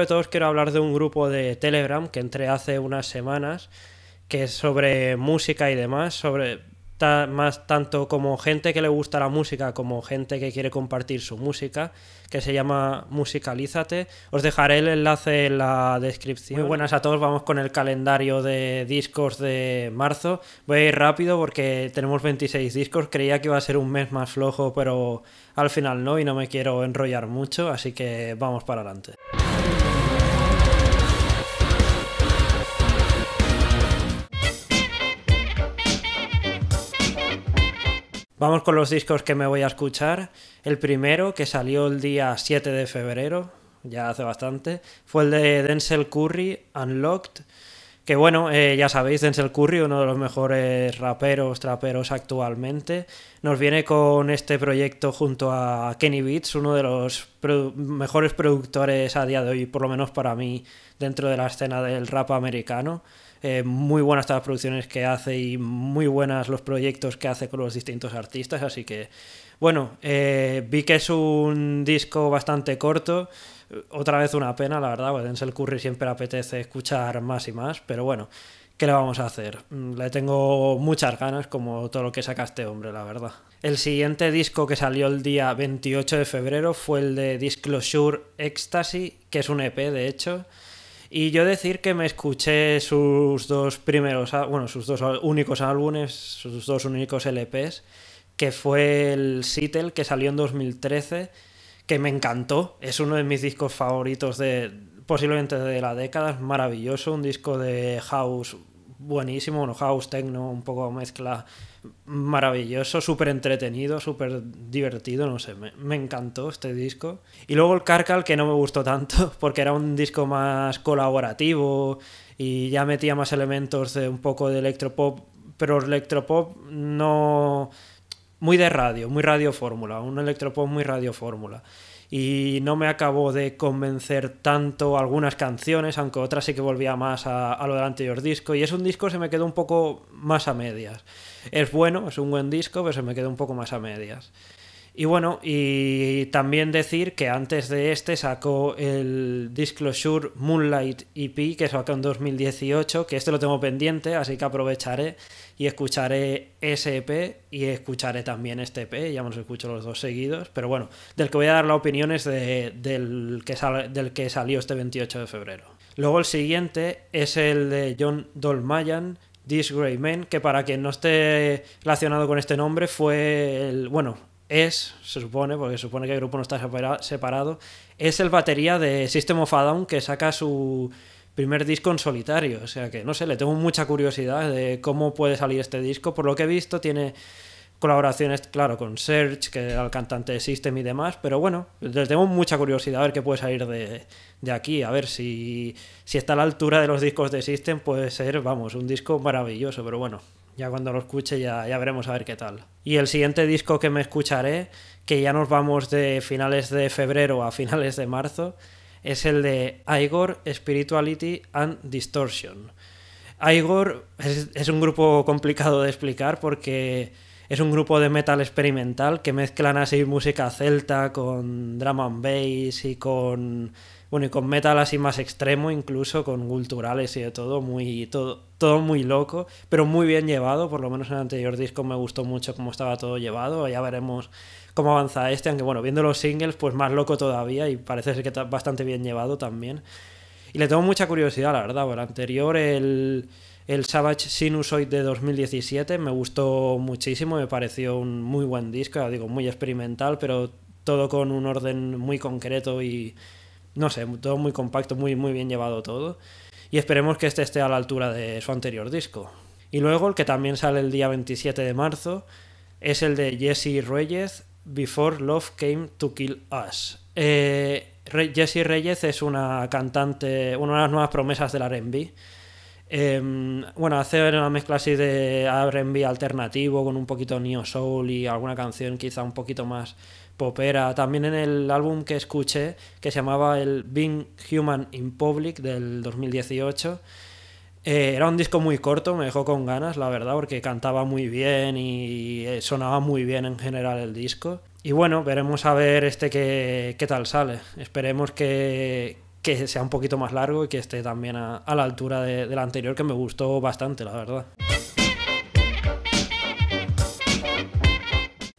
de todos quiero hablar de un grupo de Telegram que entré hace unas semanas, que es sobre música y demás, sobre más tanto como gente que le gusta la música como gente que quiere compartir su música, que se llama Musicalízate. Os dejaré el enlace en la descripción. Muy buenas a todos, vamos con el calendario de discos de marzo. Voy a ir rápido porque tenemos 26 discos, creía que iba a ser un mes más flojo, pero al final no y no me quiero enrollar mucho, así que vamos para adelante. Vamos con los discos que me voy a escuchar. El primero, que salió el día 7 de febrero, ya hace bastante, fue el de Denzel Curry, Unlocked. Que bueno, eh, ya sabéis, Denzel Curry, uno de los mejores raperos, traperos actualmente, nos viene con este proyecto junto a Kenny Beats, uno de los mejores productores a día de hoy, por lo menos para mí, dentro de la escena del rap americano. Eh, muy buenas todas las producciones que hace y muy buenas los proyectos que hace con los distintos artistas, así que bueno, eh, vi que es un disco bastante corto, otra vez una pena, la verdad, pues Denzel Curry siempre apetece escuchar más y más, pero bueno, ¿qué le vamos a hacer? Mm, le tengo muchas ganas, como todo lo que saca este hombre, la verdad. El siguiente disco que salió el día 28 de febrero fue el de Disclosure Ecstasy, que es un EP, de hecho. Y yo decir que me escuché sus dos primeros, bueno, sus dos únicos álbumes, sus dos únicos LPs, que fue el Seattle que salió en 2013, que me encantó, es uno de mis discos favoritos de posiblemente de la década, es maravilloso, un disco de house buenísimo, un house, techno, un poco mezcla maravilloso, súper entretenido, súper divertido, no sé, me, encantó este disco. Y luego el Carcal que no me gustó tanto porque era un disco más colaborativo y ya metía más elementos de un poco de electropop, pero electropop no... muy de radio, muy radio fórmula, un electropop muy radio fórmula y no me acabó de convencer tanto algunas canciones, aunque otras sí que volvía más a, lo del anterior disco. Y es un disco que se me quedó un poco más a medias. Es bueno, es un buen disco, pero se me quedó un poco más a medias. Y bueno, y también decir que antes de este sacó el Disclosure Moonlight EP que sacó en 2018, que este lo tengo pendiente, así que aprovecharé y escucharé ese EP y escucharé también este EP, ya hemos escuchado escucho los dos seguidos, pero bueno, del que voy a dar la opinión es de, del, que del que salió este 28 de febrero. Luego el siguiente es el de John Dolmayan, This Man, que para quien no esté relacionado con este nombre fue el, bueno, es, se supone, porque se supone que el grupo no está separado, es el batería de System of a Down que saca su primer disco en solitario. O sea que, no sé, le tengo mucha curiosidad de cómo puede salir este disco. Por lo que he visto, tiene colaboraciones, claro, con Search, que era el cantante de System y demás, pero bueno, le tengo mucha curiosidad a ver qué puede salir de, de, aquí, a ver si, si está a la altura de los discos de System, puede ser, vamos, un disco maravilloso, pero bueno, ya cuando lo escuche ya, veremos a ver qué tal. Y el siguiente disco que me escucharé, que ya nos vamos de finales de febrero a finales de marzo, es el de Igor Spirituality and Distortion. Igor es, es, un grupo complicado de explicar porque es un grupo de metal experimental que mezclan así música celta con drum and bass y con bueno, y con metal así más extremo, incluso con culturales y de todo, muy, todo, muy loco, pero muy bien llevado. Por lo menos en el anterior disco me gustó mucho cómo estaba todo llevado. Ya veremos cómo avanza este, aunque bueno, viendo los singles, pues más loco todavía y parece ser que está bastante bien llevado también. Y le tengo mucha curiosidad, la verdad, por el anterior, el, el Savage Sinusoid de 2017, me gustó muchísimo, me pareció un muy buen disco, digo, muy experimental, pero todo con un orden muy concreto y no sé, todo muy compacto, muy, muy bien llevado todo. Y esperemos que este esté a la altura de su anterior disco. Y luego el que también sale el día 27 de marzo es el de Jesse Reyes, Before Love Came to Kill Us. Eh, Jesse Reyes es una cantante, una de las nuevas promesas del RB Em, bueno, hacer una mezcla así de RB alternativo con un poquito neo soul y alguna canción quizá un poquito más popera. También en el álbum que escuché, que se llamaba el Being Human in Public del 2018. Eh, era un disco muy corto, me dejó con ganas, la verdad, porque cantaba muy bien y eh, sonaba muy bien en general el disco. Y bueno, veremos a ver este qué tal sale. Esperemos que, que sea un poquito más largo y que esté también a, la altura de, la anterior, que me gustó bastante, la verdad.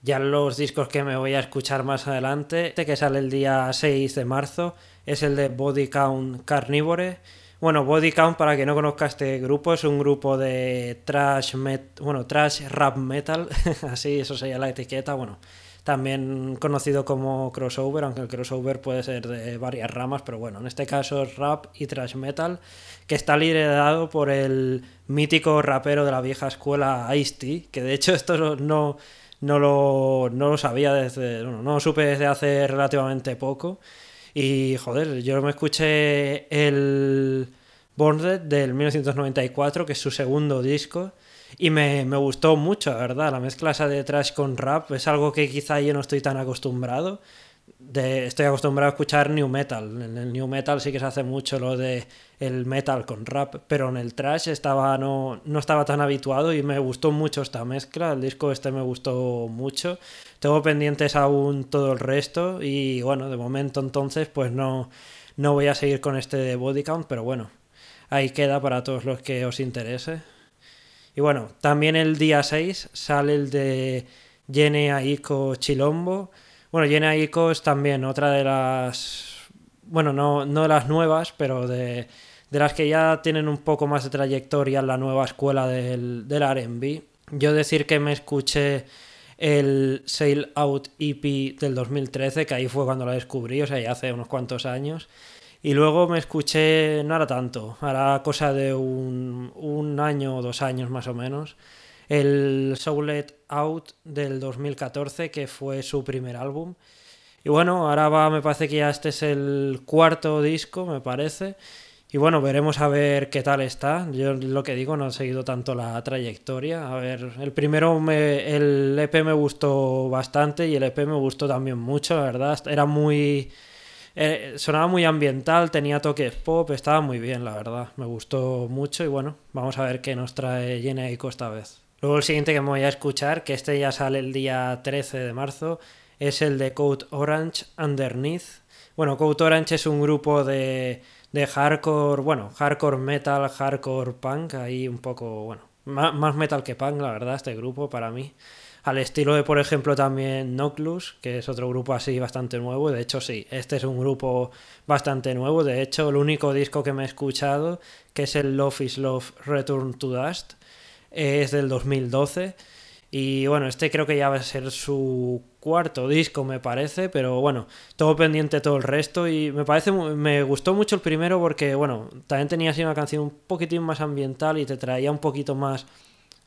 Ya los discos que me voy a escuchar más adelante, este que sale el día 6 de marzo, es el de Body Count Carnivore. Bueno, Body Count, para que no conozca este grupo, es un grupo de trash, bueno, trash rap metal, así eso sería la etiqueta, bueno, también conocido como crossover, aunque el crossover puede ser de varias ramas, pero bueno, en este caso es rap y thrash metal, que está liderado por el mítico rapero de la vieja escuela Ice-T, que de hecho esto no, no, lo, no sabía desde, bueno, no lo supe desde hace relativamente poco. Y joder, yo me escuché el Red del 1994, que es su segundo disco, y me, gustó mucho, la verdad. La mezcla esa de trash con rap es algo que quizá yo no estoy tan acostumbrado. De, estoy acostumbrado a escuchar new metal. En el new metal sí que se hace mucho lo de el metal con rap, pero en el trash estaba, no, no estaba tan habituado y me gustó mucho esta mezcla. El disco este me gustó mucho. Tengo pendientes aún todo el resto y bueno, de momento entonces pues no, no voy a seguir con este de body count, pero bueno, ahí queda para todos los que os interese. Y bueno, también el día 6 sale el de Yene Aiko Chilombo. Bueno, Yene Aiko es también otra de las. Bueno, no, no de las nuevas, pero de, de las que ya tienen un poco más de trayectoria en la nueva escuela del, del RB. Yo decir que me escuché el Sail Out EP del 2013, que ahí fue cuando la descubrí, o sea, ya hace unos cuantos años. Y luego me escuché, no era tanto, era cosa de un, un año o dos años más o menos, el Soulet Out del 2014, que fue su primer álbum. Y bueno, ahora va, me parece que ya este es el cuarto disco, me parece. Y bueno, veremos a ver qué tal está. Yo lo que digo, no he seguido tanto la trayectoria. A ver, el primero, el EP me gustó bastante y el EP me gustó también mucho, la verdad. Era muy... Eh, sonaba muy ambiental, tenía toques pop, estaba muy bien, la verdad. Me gustó mucho y bueno, vamos a ver qué nos trae Jenny esta vez. Luego el siguiente que me voy a escuchar, que este ya sale el día 13 de marzo, es el de Code Orange Underneath. Bueno, Code Orange es un grupo de de hardcore, bueno, hardcore metal, hardcore punk, ahí un poco, bueno, más, metal que punk, la verdad, este grupo para mí al estilo de, por ejemplo, también Noclus, que es otro grupo así bastante nuevo. De hecho, sí, este es un grupo bastante nuevo. De hecho, el único disco que me he escuchado, que es el Love is Love Return to Dust, es del 2012. Y bueno, este creo que ya va a ser su cuarto disco, me parece, pero bueno, todo pendiente todo el resto. Y me parece, me gustó mucho el primero porque, bueno, también tenía así una canción un poquitín más ambiental y te traía un poquito más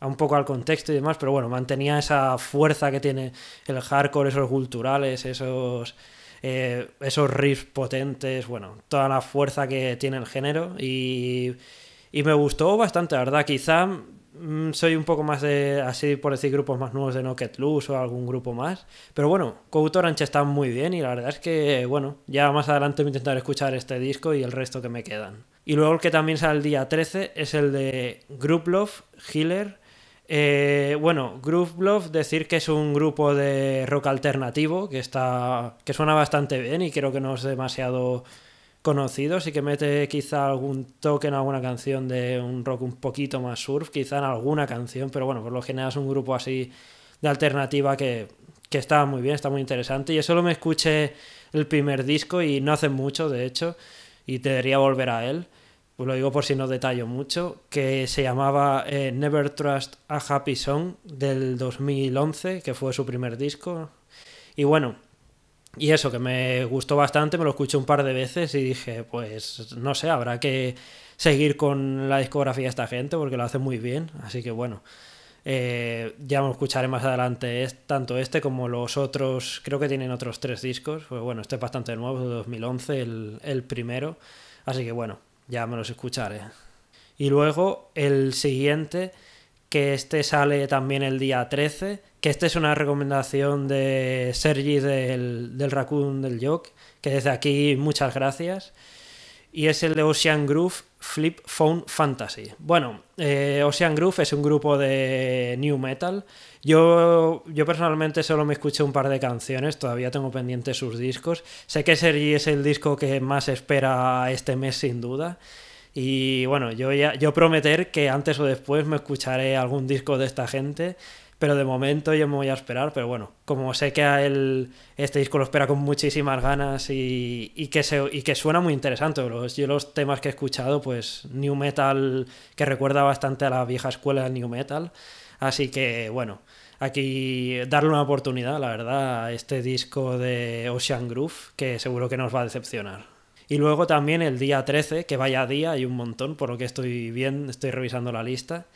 a un poco al contexto y demás, pero bueno, mantenía esa fuerza que tiene el hardcore, esos culturales, esos. Eh, esos riffs potentes, bueno, toda la fuerza que tiene el género y, y me gustó bastante, la verdad. Quizá Mm, soy un poco más de, así por decir, grupos más nuevos de No Get o algún grupo más. Pero bueno, Couto Ranch está muy bien y la verdad es que, bueno, ya más adelante voy a intentar escuchar este disco y el resto que me quedan. Y luego el que también sale el día 13 es el de Group Love, Healer. Eh, bueno, Groove Love, decir que es un grupo de rock alternativo que está. que suena bastante bien y creo que no es demasiado conocido, sí que mete quizá algún toque en alguna canción de un rock un poquito más surf, quizá en alguna canción, pero bueno, por lo general es un grupo así de alternativa que, está muy bien, está muy interesante. Yo solo me escuché el primer disco y no hace mucho, de hecho, y te debería volver a él. Pues lo digo por si no detallo mucho, que se llamaba eh, Never Trust a Happy Song del 2011, que fue su primer disco. Y bueno, y eso, que me gustó bastante, me lo escuché un par de veces y dije, pues no sé, habrá que seguir con la discografía de esta gente porque lo hace muy bien. Así que bueno, eh, ya me escucharé más adelante tanto este como los otros, creo que tienen otros tres discos. Pues bueno, este es bastante nuevo, de 2011, el, el primero. Así que bueno, ya me los escucharé. Y luego el siguiente que este sale también el día 13, que esta es una recomendación de Sergi del, del Raccoon del yok que desde aquí muchas gracias. Y es el de Ocean Groove Flip Phone Fantasy. Bueno, eh, Ocean Groove es un grupo de new metal. Yo, yo personalmente solo me escuché un par de canciones, todavía tengo pendientes sus discos. Sé que Sergi es el disco que más espera este mes sin duda. Y bueno, yo, ya, yo prometer que antes o después me escucharé algún disco de esta gente, pero de momento yo me voy a esperar. Pero bueno, como sé que a él este disco lo espera con muchísimas ganas y, que, se, y que suena muy interesante, yo los temas que he escuchado, pues New Metal, que recuerda bastante a la vieja escuela del New Metal. Así que bueno, aquí darle una oportunidad, la verdad, a este disco de Ocean Groove, que seguro que nos va a decepcionar. Y luego también el día 13, que vaya día, hay un montón, por lo que estoy bien, estoy revisando la lista.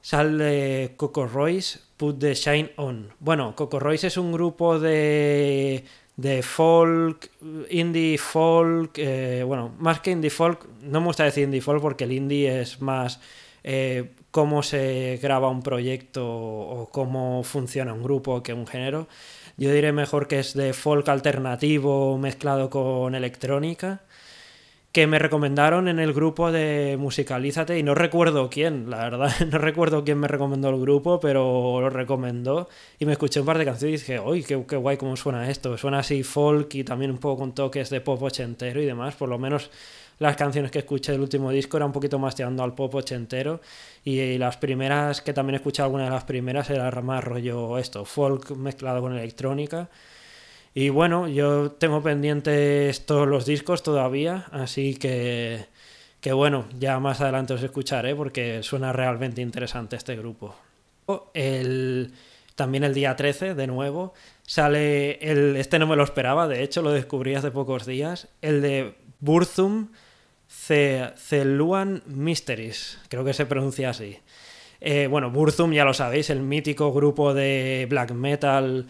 Sale Coco Royce, Put the Shine On. Bueno, Coco Royce es un grupo de, de folk, indie folk, eh, bueno, más que indie folk, no me gusta decir indie folk porque el indie es más... Eh, cómo se graba un proyecto o cómo funciona un grupo que un género. Yo diré mejor que es de folk alternativo mezclado con electrónica me recomendaron en el grupo de Musicalízate y no recuerdo quién, la verdad, no recuerdo quién me recomendó el grupo, pero lo recomendó y me escuché un par de canciones y dije, uy, qué, qué guay cómo suena esto, suena así folk y también un poco con toques de pop ochentero y demás, por lo menos las canciones que escuché del último disco eran un poquito más tirando al pop ochentero y, y, las primeras, que también escuché algunas de las primeras, era más rollo esto, folk mezclado con electrónica y bueno, yo tengo pendientes todos los discos todavía, así que, que bueno, ya más adelante os escucharé porque suena realmente interesante este grupo. también el día 13, de nuevo, sale el, este no me lo esperaba, de hecho lo descubrí hace pocos días, el de Burzum Celuan Mysteries, creo que se pronuncia así. Eh, bueno, Burzum ya lo sabéis, el mítico grupo de black metal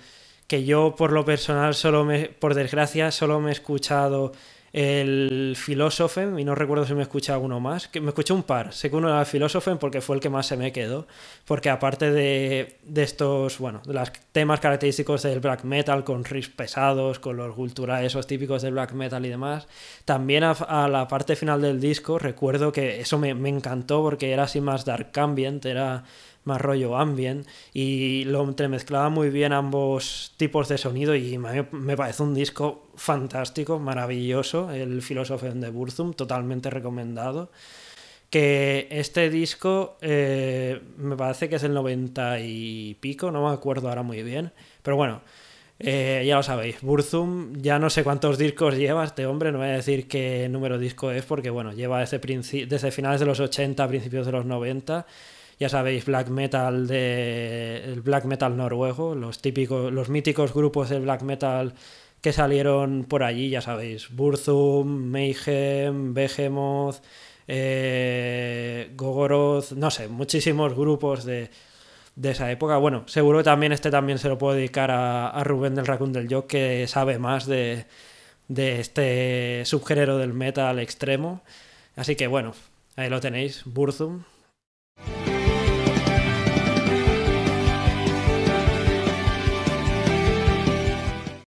que yo por lo personal solo me, por desgracia, solo me he escuchado el filósofo y no recuerdo si me escuchado alguno más, que me escuché un par, sé que uno era el porque fue el que más se me quedó, porque aparte de, de estos, bueno, de los temas característicos del black metal, con riffs pesados, con los culturales esos típicos del black metal y demás, también a, la parte final del disco recuerdo que eso me, me encantó porque era así más dark ambient, era más rollo ambient, y lo entremezclaba muy bien ambos tipos de sonido y me, parece un disco fantástico, maravilloso, el filósofo de Burzum, totalmente recomendado. Que este disco eh, me parece que es el 90 y pico, no me acuerdo ahora muy bien, pero bueno, eh, ya lo sabéis, Burzum, ya no sé cuántos discos lleva este hombre, no voy a decir qué número de disco es, porque bueno, lleva desde, desde finales de los 80, principios de los 90 ya sabéis, black metal de el black metal noruego, los típicos, los míticos grupos de black metal que salieron por allí, ya sabéis, Burzum, Mayhem, Behemoth, eh, Gogoroth, no sé, muchísimos grupos de, esa época. Bueno, seguro que también este también se lo puedo dedicar a, Rubén del Raccoon del Jock, que sabe más de, de este subgénero del metal extremo. Así que bueno, ahí lo tenéis, Burzum,